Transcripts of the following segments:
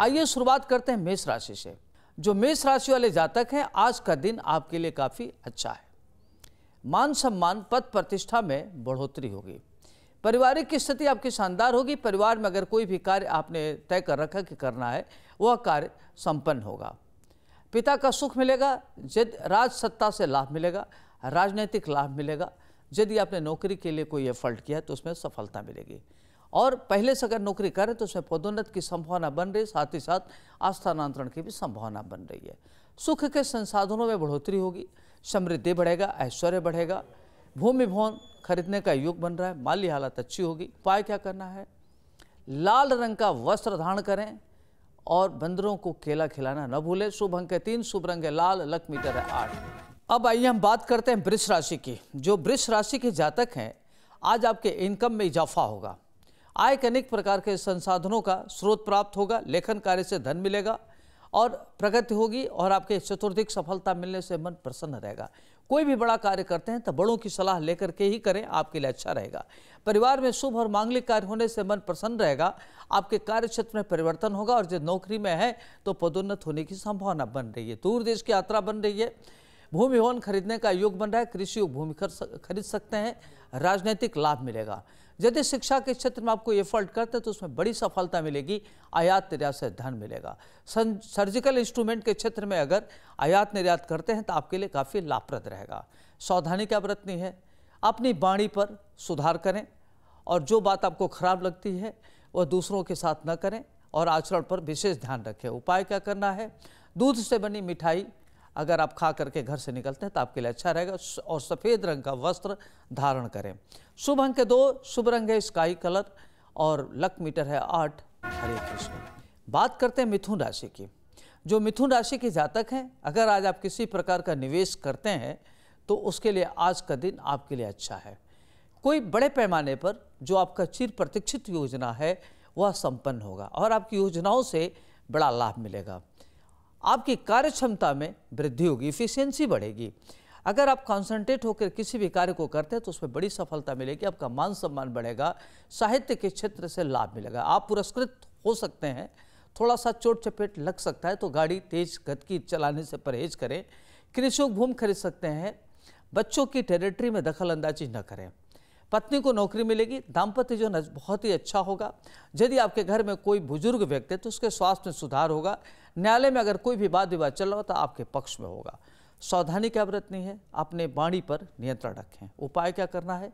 आइए शुरुआत करते हैं मेष राशि से जो मेष राशि वाले जातक हैं आज का दिन आपके लिए काफ़ी अच्छा है मान सम्मान पद प्रतिष्ठा में बढ़ोतरी होगी पारिवारिक स्थिति आपकी शानदार होगी परिवार में अगर कोई भी कार्य आपने तय कर रखा कि करना है वह कार्य संपन्न होगा पिता का सुख मिलेगा यदि राज सत्ता से लाभ मिलेगा राजनीतिक लाभ मिलेगा यदि आपने नौकरी के लिए कोई एफर्ट किया तो उसमें सफलता मिलेगी और पहले से अगर नौकरी करें तो उसमें पदोन्नत की संभावना बन रही साथ ही साथ आस्थानांतरण की भी संभावना बन रही है सुख के संसाधनों में बढ़ोतरी होगी समृद्धि बढ़ेगा ऐश्वर्य बढ़ेगा भूमि भवन खरीदने का योग बन रहा है माली हालत अच्छी होगी उपाय क्या करना है लाल रंग का वस्त्र धारण करें और बंदरों को केला खिलाना न भूलें शुभ अंक है तीन शुभ रंग है लाल मीटर है आठ अब आइए हम बात करते हैं वृक्ष राशि की जो वृक्ष राशि के जातक हैं आज आपके इनकम में इजाफा होगा आय के अनेक प्रकार के संसाधनों का स्रोत प्राप्त होगा लेखन कार्य से धन मिलेगा और प्रगति होगी और आपके चतुर्थिक सफलता मिलने से मन प्रसन्न रहेगा कोई भी बड़ा कार्य करते हैं तो बड़ों की सलाह लेकर के ही करें आपके लिए अच्छा रहेगा परिवार में शुभ और मांगलिक कार्य होने से मन प्रसन्न रहेगा आपके कार्य क्षेत्र में परिवर्तन होगा और जो नौकरी में है तो पदोन्नत होने की संभावना बन रही है दूर देश की यात्रा बन रही है भूमि भवन खरीदने का योग बन रहा है कृषि भूमि खरीद सकते हैं राजनीतिक लाभ मिलेगा यदि शिक्षा के क्षेत्र में आपको एफर्ट करते हैं तो उसमें बड़ी सफलता मिलेगी आयात निर्यात से धन मिलेगा सर्जिकल इंस्ट्रूमेंट के क्षेत्र में अगर आयात निर्यात करते हैं तो आपके लिए काफ़ी लाभप्रद रहेगा सावधानी क्या बरतनी है अपनी बाणी पर सुधार करें और जो बात आपको खराब लगती है वह दूसरों के साथ न करें और आचरण पर विशेष ध्यान रखें उपाय क्या करना है दूध से बनी मिठाई अगर आप खा करके घर से निकलते हैं तो आपके लिए अच्छा रहेगा और सफ़ेद रंग का वस्त्र धारण करें शुभ अंक दो शुभ रंग है स्काई कलर और लक मीटर है आठ हरे कृष्ण बात करते हैं मिथुन राशि की जो मिथुन राशि के जातक हैं अगर आज आप किसी प्रकार का निवेश करते हैं तो उसके लिए आज का दिन आपके लिए अच्छा है कोई बड़े पैमाने पर जो आपका चिर प्रतीक्षित योजना है वह संपन्न होगा और आपकी योजनाओं से बड़ा लाभ मिलेगा आपकी कार्य क्षमता में वृद्धि होगी इफिशियंसी बढ़ेगी अगर आप कॉन्सेंट्रेट होकर किसी भी कार्य को करते हैं तो उसमें बड़ी सफलता मिलेगी आपका मान सम्मान बढ़ेगा साहित्य के क्षेत्र से लाभ मिलेगा आप पुरस्कृत हो सकते हैं थोड़ा सा चोट चपेट लग सकता है तो गाड़ी तेज गति चलाने से परहेज करें कृषि भूमि खरीद सकते हैं बच्चों की टेरिटरी में दखल अंदाजी न करें पत्नी को नौकरी मिलेगी दाम्पत्य जो बहुत ही अच्छा होगा यदि आपके घर में कोई बुजुर्ग व्यक्ति है तो उसके स्वास्थ्य में सुधार होगा न्यायालय में अगर कोई भी वाद विवाद चल रहा हो तो आपके पक्ष में होगा सावधानी क्या बरतनी है अपने वाणी पर नियंत्रण रखें उपाय क्या करना है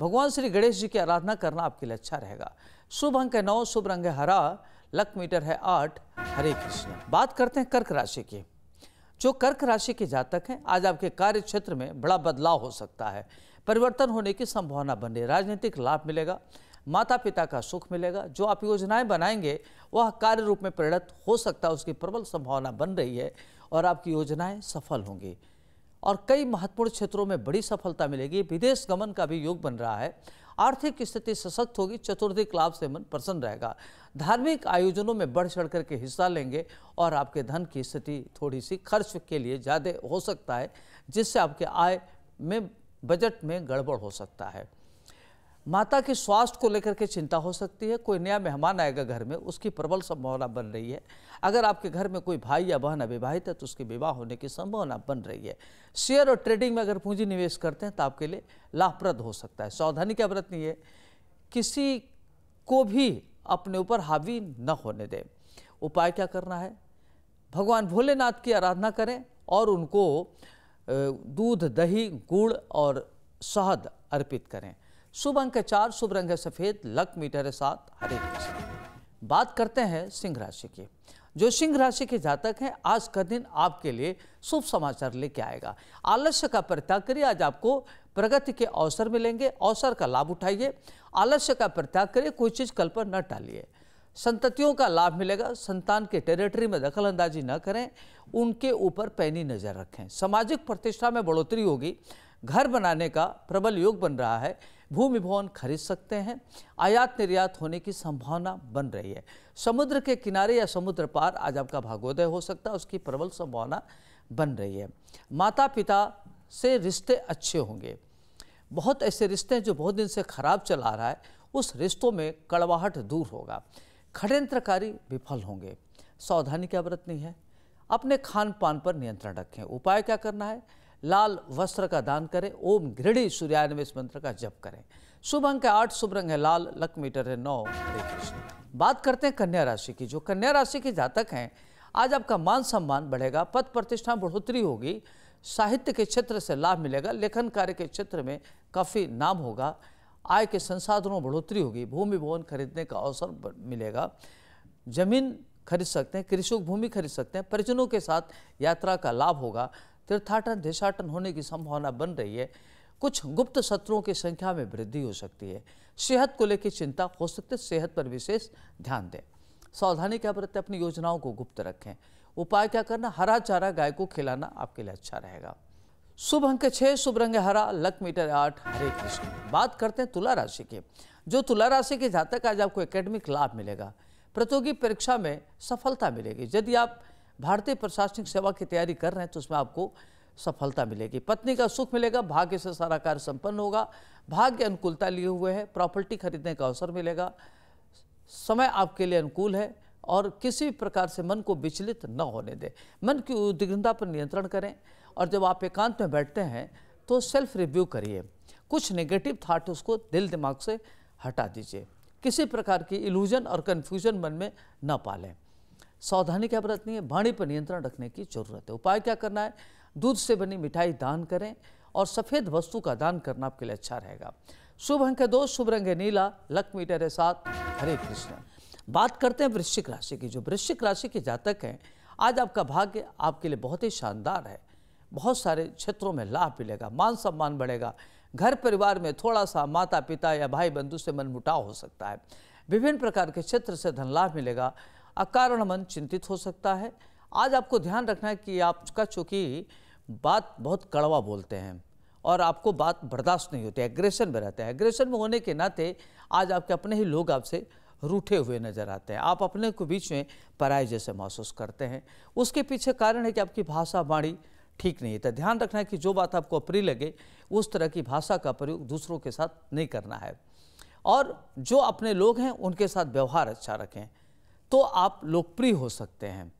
भगवान श्री गणेश जी की आराधना करना आपके लिए अच्छा रहेगा शुभ अंक है नौ शुभ रंग है हरा लक मीटर है आठ हरे कृष्ण बात करते हैं कर्क राशि की जो कर्क राशि के जातक हैं आज आपके कार्य क्षेत्र में बड़ा बदलाव हो सकता है परिवर्तन होने की संभावना बने राजनीतिक लाभ मिलेगा माता पिता का सुख मिलेगा जो आप योजनाएं बनाएंगे वह कार्य रूप में परिणत हो सकता है उसकी प्रबल संभावना बन रही है और आपकी योजनाएं सफल होंगी और कई महत्वपूर्ण क्षेत्रों में बड़ी सफलता मिलेगी विदेश गमन का भी योग बन रहा है आर्थिक स्थिति सशक्त होगी चतुर्थिक लाभ से मन प्रसन्न रहेगा धार्मिक आयोजनों में बढ़ चढ़ करके हिस्सा लेंगे और आपके धन की स्थिति थोड़ी सी खर्च के लिए ज़्यादा हो सकता है जिससे आपके आय में बजट में गड़बड़ हो सकता है माता के स्वास्थ्य को लेकर के चिंता हो सकती है कोई नया मेहमान आएगा घर में उसकी प्रबल संभावना बन रही है अगर आपके घर में कोई भाई या बहन अविवाहित है तो उसके विवाह होने की संभावना बन रही है शेयर और ट्रेडिंग में अगर पूंजी निवेश करते हैं तो आपके लिए लाभप्रद हो सकता है सावधानी क्या बरतनी है किसी को भी अपने ऊपर हावी न होने दें उपाय क्या करना है भगवान भोलेनाथ की आराधना करें और उनको दूध दही गुड़ और शहद अर्पित करें शुभ अंक है चार शुभ रंग है सफेद लक मीटर है सात हरे बात करते हैं सिंह राशि की जो सिंह राशि के जातक हैं आज का दिन आपके लिए शुभ समाचार लेके आएगा आलस्य का परित्याग करिए आज आपको प्रगति के अवसर मिलेंगे अवसर का लाभ उठाइए आलस्य का परित्याग करिए कोई चीज़ कल पर न टालिए संततियों का लाभ मिलेगा संतान के टेरिटरी में दखल अंदाजी न करें उनके ऊपर पैनी नज़र रखें सामाजिक प्रतिष्ठा में बढ़ोतरी होगी घर बनाने का प्रबल योग बन रहा है भूमि भवन खरीद सकते हैं आयात निर्यात होने की संभावना बन रही है समुद्र के किनारे या समुद्र पार आज आपका भागोदय हो सकता है उसकी प्रबल संभावना बन रही है माता पिता से रिश्ते अच्छे होंगे बहुत ऐसे रिश्ते हैं जो बहुत दिन से खराब चला रहा है उस रिश्तों में कड़वाहट दूर होगा खड़यंत्रकारी विफल होंगे सावधानी क्या बरतनी है अपने खान पान पर नियंत्रण रखें उपाय क्या करना है लाल वस्त्र का दान करें ओम घृणी में इस मंत्र का जप करें शुभ अंक है आठ शुभ रंग है लाल लक मीटर है नौ हरे कृष्ण बात करते हैं कन्या राशि की जो कन्या राशि के जातक हैं आज आपका मान सम्मान बढ़ेगा पद प्रतिष्ठा बढ़ोतरी होगी साहित्य के क्षेत्र से लाभ मिलेगा लेखन कार्य के क्षेत्र में काफ़ी नाम होगा आय के संसाधनों बढ़ोतरी होगी भूमि भवन खरीदने का अवसर मिलेगा जमीन खरीद सकते हैं कृषक भूमि खरीद सकते हैं परिजनों के साथ यात्रा का लाभ होगा तीर्थाटन देशाटन होने की संभावना बन रही है कुछ गुप्त सत्रों की संख्या में वृद्धि हो सकती है सेहत को लेकर चिंता हो सकती है सेहत पर विशेष ध्यान दें सावधानी के प्रति अपनी योजनाओं को गुप्त रखें उपाय क्या करना हरा चारा गाय को खिलाना आपके लिए अच्छा रहेगा शुभ अंक छः शुभ रंग हरा लक मीटर आठ हरे कृष्ण बात करते हैं तुला राशि के जो तुला राशि के जातक आज आपको एकेडमिक लाभ मिलेगा प्रतियोगी परीक्षा में सफलता मिलेगी यदि आप भारतीय प्रशासनिक सेवा की तैयारी कर रहे हैं तो उसमें आपको सफलता मिलेगी पत्नी का सुख मिलेगा भाग्य से सारा कार्य संपन्न होगा भाग्य अनुकूलता लिए हुए है प्रॉपर्टी खरीदने का अवसर मिलेगा समय आपके लिए अनुकूल है और किसी भी प्रकार से मन को विचलित न होने दें मन की उद्विग्नता पर नियंत्रण करें और जब आप एकांत में बैठते हैं तो सेल्फ रिव्यू करिए कुछ नेगेटिव थाट उसको दिल दिमाग से हटा दीजिए किसी प्रकार की इल्यूजन और कन्फ्यूजन मन में न पालें सावधानी क्या बरतनी है वाणी पर नियंत्रण रखने की जरूरत है उपाय क्या करना है दूध से बनी मिठाई दान करें और सफ़ेद वस्तु का दान करना आपके लिए अच्छा रहेगा शुभ अंक है दो शुभ रंग है नीला लक मीटर है साथ हरे कृष्ण बात करते हैं वृश्चिक राशि की जो वृश्चिक राशि के जातक हैं आज आपका भाग्य आपके लिए बहुत ही शानदार है बहुत सारे क्षेत्रों में लाभ मिलेगा मान सम्मान बढ़ेगा घर परिवार में थोड़ा सा माता पिता या भाई बंधु से मनमुटाव हो सकता है विभिन्न प्रकार के क्षेत्र से धन लाभ मिलेगा अकारण मन चिंतित हो सकता है आज आपको ध्यान रखना है कि आपका चूँकि बात बहुत कड़वा बोलते हैं और आपको बात बर्दाश्त नहीं होती एग्रेशन में रहता है एग्रेशन में होने के नाते आज आपके अपने ही लोग आपसे रूठे हुए नजर आते हैं आप अपने को बीच में पराये जैसे महसूस करते हैं उसके पीछे कारण है कि आपकी भाषा वाणी ठीक नहीं है तो ध्यान रखना है कि जो बात आपको अप्रिय लगे उस तरह की भाषा का प्रयोग दूसरों के साथ नहीं करना है और जो अपने लोग हैं उनके साथ व्यवहार अच्छा रखें तो आप लोकप्रिय हो सकते हैं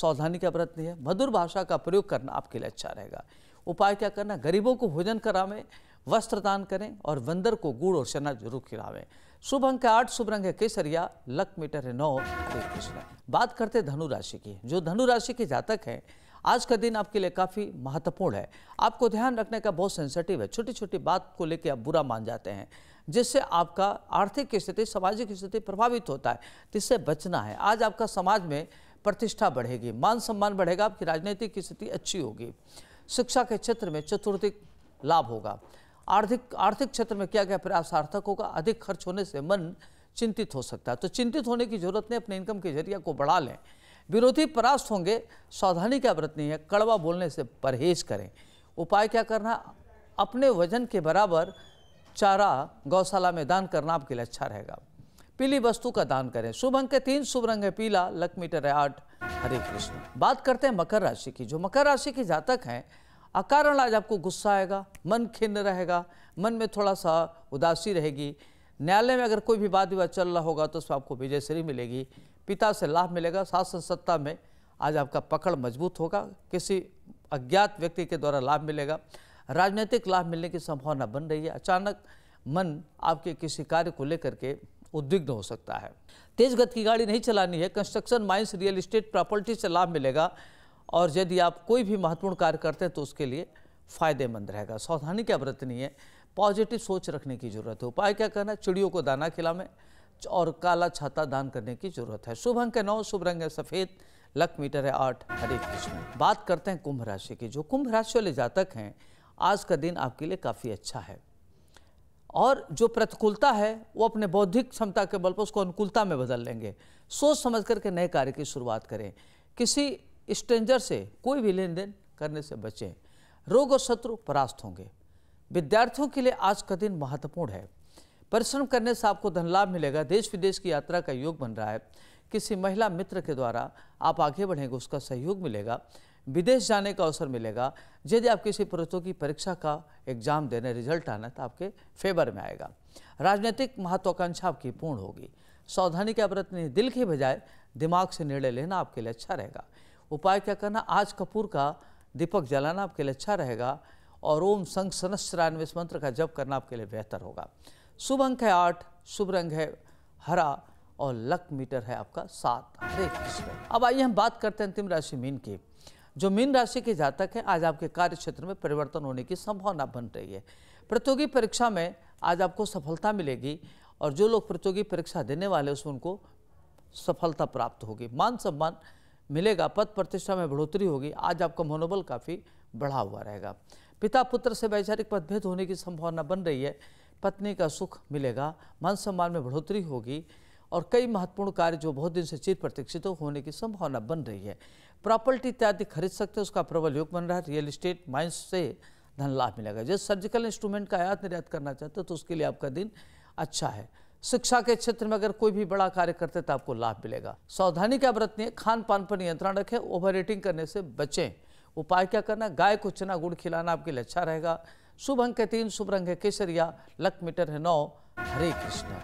सावधानी का व्रत नहीं है मधुर भाषा का प्रयोग करना आपके लिए अच्छा रहेगा उपाय क्या करना गरीबों को भोजन करावें वस्त्र दान करें और बंदर को गुड़ और चना जरूर खिलावें शुभ अंक है आठ शुभ रंग है केसरिया लक मीटर है नौ कृष्ण बात करते धनु राशि की जो धनु राशि के जातक हैं आज का दिन आपके लिए काफ़ी महत्वपूर्ण है आपको ध्यान रखने का बहुत सेंसिटिव है छोटी छोटी बात को लेकर आप बुरा मान जाते हैं जिससे आपका आर्थिक स्थिति सामाजिक स्थिति प्रभावित होता है तो इससे बचना है आज आपका समाज में प्रतिष्ठा बढ़ेगी मान सम्मान बढ़ेगा आपकी राजनीतिक स्थिति अच्छी होगी शिक्षा के क्षेत्र में चतुर्थिक लाभ होगा आर्थिक आर्थिक क्षेत्र में किया गया प्रयास सार्थक होगा अधिक खर्च होने से मन चिंतित हो सकता है तो चिंतित होने की जरूरत नहीं अपने इनकम के जरिए को बढ़ा लें विरोधी परास्त होंगे सावधानी क्या बरतनी है कड़वा बोलने से परहेज करें उपाय क्या करना अपने वजन के बराबर चारा गौशाला में दान करना आपके लिए अच्छा रहेगा पीली वस्तु का दान करें शुभ अंक तीन शुभ रंग है पीला लक मीटर है आठ हरे कृष्ण बात करते हैं मकर राशि की जो मकर राशि के जातक हैं अकारण आज आपको गुस्सा आएगा मन खिन्न रहेगा मन में थोड़ा सा उदासी रहेगी न्यायालय में अगर कोई भी वाद विवाद चल रहा होगा तो उसमें आपको विजयश्री मिलेगी पिता से लाभ मिलेगा शासन सत्ता में आज आपका पकड़ मजबूत होगा किसी अज्ञात व्यक्ति के द्वारा लाभ मिलेगा राजनीतिक लाभ मिलने की संभावना बन रही है अचानक मन आपके किसी कार्य को लेकर के उद्विग्न हो सकता है तेज गति की गाड़ी नहीं चलानी है construction mines real estate property से लाभ मिलेगा और यदि आप कोई भी महत्वपूर्ण कार्य करते हैं तो उसके लिए फायदेमंद रहेगा सावधानी क्या बरतनी है पॉजिटिव सोच रखने की जरूरत है उपाय क्या करना है चिड़ियों को दाना खिलाने और काला छाता दान करने की जरूरत है शुभ अंक है नौ शुभ रंग है सफ़ेद लक मीटर है आठ हरे कृष्ण बात करते हैं कुंभ राशि की जो कुंभ राशि वाले जातक हैं आज का दिन आपके लिए काफ़ी अच्छा है और जो प्रतिकूलता है वो अपने बौद्धिक क्षमता के बल पर उसको अनुकूलता में बदल लेंगे सोच समझ करके नए कार्य की शुरुआत करें किसी स्ट्रेंजर से कोई भी लेन देन करने से बचें रोग और शत्रु परास्त होंगे विद्यार्थियों के लिए आज का दिन महत्वपूर्ण है परिश्रम करने से आपको धन लाभ मिलेगा देश विदेश की यात्रा का योग बन रहा है किसी महिला मित्र के द्वारा आप आगे बढ़ेंगे उसका सहयोग मिलेगा विदेश जाने का अवसर मिलेगा यदि आप किसी पुरुषों की परीक्षा का एग्जाम देने रिजल्ट आना तो आपके फेवर में आएगा राजनीतिक महत्वाकांक्षा आपकी पूर्ण होगी सावधानी के ने दिल की बजाय दिमाग से निर्णय लेना आपके लिए अच्छा रहेगा उपाय क्या करना आज कपूर का दीपक जलाना आपके लिए अच्छा रहेगा और ओम संघ सनस्त्रायन मंत्र का जप करना आपके लिए बेहतर होगा शुभ अंक है आठ शुभ रंग है हरा और लक मीटर है आपका सात अब आइए हम बात करते हैं अंतिम राशि मीन की जो मीन राशि के जातक हैं आज आपके कार्य क्षेत्र में परिवर्तन होने की संभावना बन रही है प्रतियोगी परीक्षा में आज आपको सफलता मिलेगी और जो लोग प्रतियोगी परीक्षा देने वाले उसमें उनको सफलता प्राप्त होगी मान सम्मान मिलेगा पद प्रतिष्ठा में बढ़ोतरी होगी आज आपका मनोबल काफ़ी बढ़ा हुआ रहेगा पिता पुत्र से वैचारिक मतभेद होने की संभावना बन रही है पत्नी का सुख मिलेगा मान सम्मान में बढ़ोतरी होगी और कई महत्वपूर्ण कार्य जो बहुत दिन से चिर प्रतीक्षित होने की संभावना बन रही है प्रॉपर्टी इत्यादि खरीद सकते हैं उसका प्रबल योग बन रहा है रियल इस्टेट माइंस से धन लाभ मिलेगा जैसे सर्जिकल इंस्ट्रूमेंट का आयात निर्यात करना चाहते हो तो उसके लिए आपका दिन अच्छा है शिक्षा के क्षेत्र में अगर कोई भी बड़ा कार्य करते तो आपको लाभ मिलेगा सावधानी क्या बरतनी है खान पान पर नियंत्रण रखें ओवर ईटिंग करने से बचें उपाय क्या करना गाय को चना गुड़ खिलाना आपके लिए अच्छा रहेगा शुभ अंक है तीन शुभ रंग है केसरिया लक मीटर है नौ हरे कृष्ण